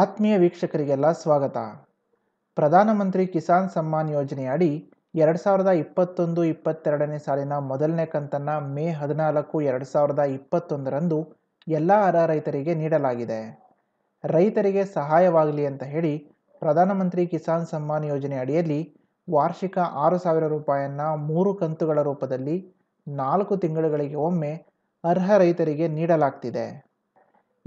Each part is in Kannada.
ಆತ್ಮೀಯ ವೀಕ್ಷಕರಿಗೆಲ್ಲ ಸ್ವಾಗತ ಪ್ರಧಾನಮಂತ್ರಿ ಕಿಸಾನ್ ಸಮ್ಮಾನ್ ಯೋಜನೆ ಅಡಿ ಎರಡು ಸಾವಿರದ ಇಪ್ಪತ್ತೊಂದು ಇಪ್ಪತ್ತೆರಡನೇ ಸಾಲಿನ ಮೊದಲನೇ ಕಂತನ್ನು ಮೇ ಹದಿನಾಲ್ಕು ಎರಡು ಸಾವಿರದ ಇಪ್ಪತ್ತೊಂದರಂದು ಎಲ್ಲ ಅರ್ಹ ರೈತರಿಗೆ ನೀಡಲಾಗಿದೆ ರೈತರಿಗೆ ಸಹಾಯವಾಗಲಿ ಅಂತ ಹೇಳಿ ಪ್ರಧಾನಮಂತ್ರಿ ಕಿಸಾನ್ ಸಮ್ಮಾನ್ ಯೋಜನೆ ಅಡಿಯಲ್ಲಿ ವಾರ್ಷಿಕ ಆರು ಸಾವಿರ ರೂಪಾಯಿಯನ್ನು ಮೂರು ಕಂತುಗಳ ರೂಪದಲ್ಲಿ ನಾಲ್ಕು ತಿಂಗಳುಗಳಿಗೆ ಒಮ್ಮೆ ಅರ್ಹ ರೈತರಿಗೆ ನೀಡಲಾಗ್ತಿದೆ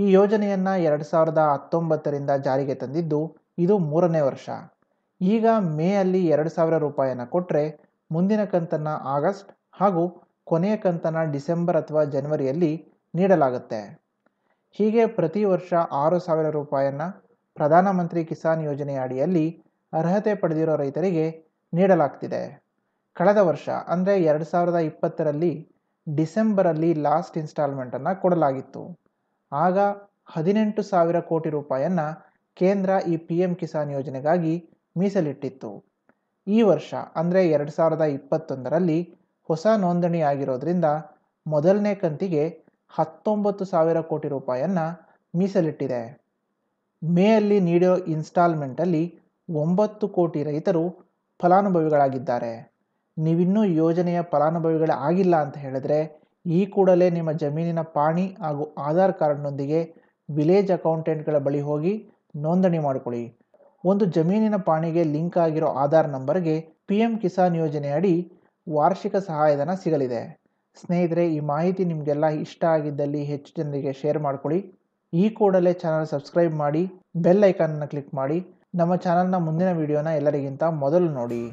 ಈ ಯೋಜನೆಯನ್ನು ಎರಡು ಸಾವಿರದ ಹತ್ತೊಂಬತ್ತರಿಂದ ಜಾರಿಗೆ ತಂದಿದ್ದು ಇದು ಮೂರನೇ ವರ್ಷ ಈಗ ಮೇ ಅಲ್ಲಿ ಎರಡು ಸಾವಿರ ರೂಪಾಯಿಯನ್ನು ಕೊಟ್ಟರೆ ಮುಂದಿನ ಕಂತನ್ನು ಆಗಸ್ಟ್ ಹಾಗೂ ಕೊನೆಯ ಕಂತನ್ನು ಡಿಸೆಂಬರ್ ಅಥವಾ ಜನವರಿಯಲ್ಲಿ ನೀಡಲಾಗುತ್ತೆ ಹೀಗೆ ಪ್ರತಿ ವರ್ಷ ಆರು ಸಾವಿರ ರೂಪಾಯಿಯನ್ನು ಪ್ರಧಾನಮಂತ್ರಿ ಕಿಸಾನ್ ಯೋಜನೆಯ ಅಡಿಯಲ್ಲಿ ಅರ್ಹತೆ ಪಡೆದಿರೋ ರೈತರಿಗೆ ನೀಡಲಾಗ್ತಿದೆ ಕಳೆದ ವರ್ಷ ಅಂದರೆ ಎರಡು ಸಾವಿರದ ಇಪ್ಪತ್ತರಲ್ಲಿ ಡಿಸೆಂಬರಲ್ಲಿ ಲಾಸ್ಟ್ ಇನ್ಸ್ಟಾಲ್ಮೆಂಟನ್ನು ಕೊಡಲಾಗಿತ್ತು ಆಗ ಹದಿನೆಂಟು ಸಾವಿರ ಕೋಟಿ ರೂಪಾಯನ್ನು ಕೇಂದ್ರ ಈ ಪಿ ಎಂ ಕಿಸಾನ್ ಯೋಜನೆಗಾಗಿ ಮೀಸಲಿಟ್ಟಿತ್ತು ಈ ವರ್ಷ ಅಂದರೆ ಎರಡು ಸಾವಿರದ ಇಪ್ಪತ್ತೊಂದರಲ್ಲಿ ಹೊಸ ನೋಂದಣಿ ಆಗಿರೋದ್ರಿಂದ ಮೊದಲನೇ ಕಂತಿಗೆ ಹತ್ತೊಂಬತ್ತು ಸಾವಿರ ಕೋಟಿ ರೂಪಾಯನ್ನು ಮೀಸಲಿಟ್ಟಿದೆ ಮೇಯಲ್ಲಿ ನೀಡೋ ಇನ್ಸ್ಟಾಲ್ಮೆಂಟಲ್ಲಿ ಒಂಬತ್ತು ಕೋಟಿ ರೈತರು ಫಲಾನುಭವಿಗಳಾಗಿದ್ದಾರೆ ನೀವಿನ್ನೂ ಯೋಜನೆಯ ಫಲಾನುಭವಿಗಳೇ ಆಗಿಲ್ಲ ಅಂತ ಹೇಳಿದ್ರೆ ಈ ಕೂಡಲೇ ನಿಮ್ಮ ಜಮೀನಿನ ಪಾಣಿ ಹಾಗೂ ಆಧಾರ್ ಕಾರ್ಡ್ನೊಂದಿಗೆ ವಿಲೇಜ್ ಅಕೌಂಟೆಂಟ್ಗಳ ಬಳಿ ಹೋಗಿ ನೋಂದಣಿ ಮಾಡಿಕೊಳ್ಳಿ ಒಂದು ಜಮೀನಿನ ಪಾಣಿಗೆ ಲಿಂಕ್ ಆಗಿರೋ ಆಧಾರ್ ನಂಬರ್ಗೆ ಪಿ ಎಂ ಕಿಸಾನ್ ಯೋಜನೆಯಡಿ ವಾರ್ಷಿಕ ಸಹಾಯಧನ ಸಿಗಲಿದೆ ಸ್ನೇಹಿತರೆ ಈ ಮಾಹಿತಿ ನಿಮಗೆಲ್ಲ ಇಷ್ಟ ಆಗಿದ್ದಲ್ಲಿ ಹೆಚ್ಚು ಜನರಿಗೆ ಶೇರ್ ಮಾಡಿಕೊಳ್ಳಿ ಈ ಕೂಡಲೇ ಚಾನಲ್ ಸಬ್ಸ್ಕ್ರೈಬ್ ಮಾಡಿ ಬೆಲ್ ಐಕಾನನ್ನು ಕ್ಲಿಕ್ ಮಾಡಿ ನಮ್ಮ ಚಾನಲ್ನ ಮುಂದಿನ ವಿಡಿಯೋನ ಎಲ್ಲರಿಗಿಂತ ಮೊದಲು ನೋಡಿ